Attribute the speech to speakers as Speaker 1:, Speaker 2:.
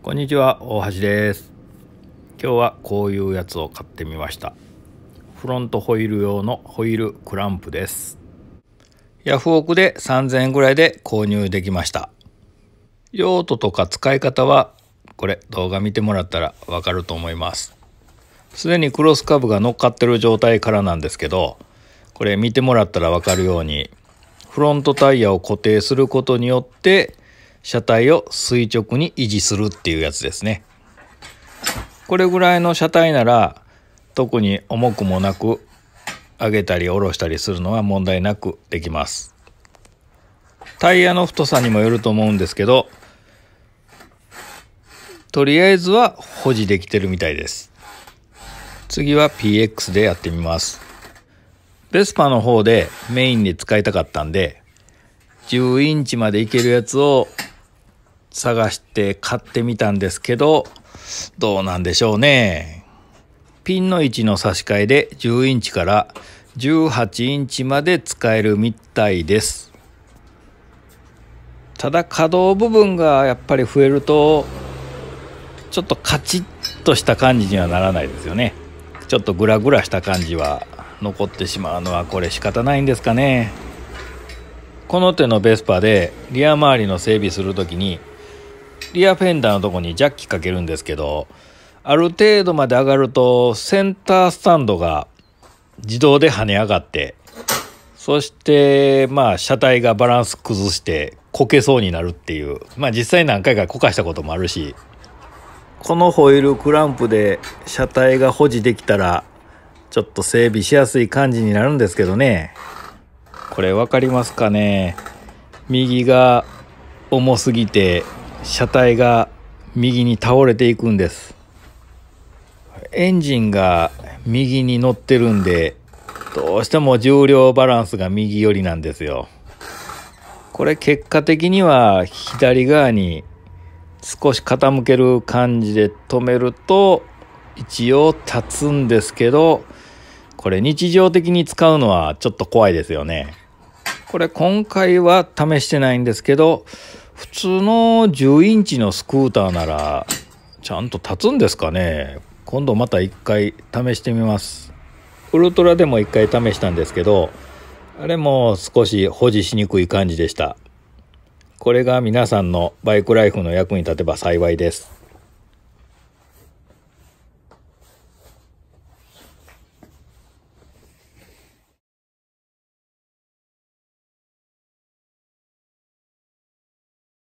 Speaker 1: こんにちは大橋です今日はこういうやつを買ってみましたフロントホイール用のホイールクランプですヤフオクで3000円ぐらいで購入できました用途とか使い方はこれ動画見てもらったらわかると思いますすでにクロスカブが乗っかってる状態からなんですけどこれ見てもらったらわかるようにフロントタイヤを固定することによって車体を垂直に維持するっていうやつですね。これぐらいの車体なら特に重くもなく上げたり下ろしたりするのは問題なくできます。タイヤの太さにもよると思うんですけど、とりあえずは保持できてるみたいです。次は PX でやってみます。ベスパの方でメインに使いたかったんで、10インチまでいけるやつを探して買ってみたんですけど、どうなんでしょうね。ピンの位置の差し替えで10インチから18インチまで使えるみたいです。ただ可動部分がやっぱり増えると、ちょっとカチッとした感じにはならないですよね。ちょっとグラグラした感じは残ってしまうのはこれ仕方ないんですかね。この手のベスパでリア周りの整備する時にリアフェンダーのとこにジャッキかけるんですけど、ある程度まで上がると、センタースタンドが自動で跳ね上がって、そして、まあ、車体がバランス崩して、こけそうになるっていう。まあ、実際何回かこかしたこともあるし、このホイールクランプで車体が保持できたら、ちょっと整備しやすい感じになるんですけどね。これ分かりますかね右が重すぎて車体が右に倒れていくんですエンジンが右に乗ってるんでどうしても重量バランスが右寄りなんですよこれ結果的には左側に少し傾ける感じで止めると一応立つんですけどこれ日常的に使うのはちょっと怖いですよねこれ今回は試してないんですけど普通の10インチのスクーターならちゃんと立つんですかね今度また一回試してみますウルトラでも一回試したんですけどあれも少し保持しにくい感じでしたこれが皆さんのバイクライフの役に立てば幸いです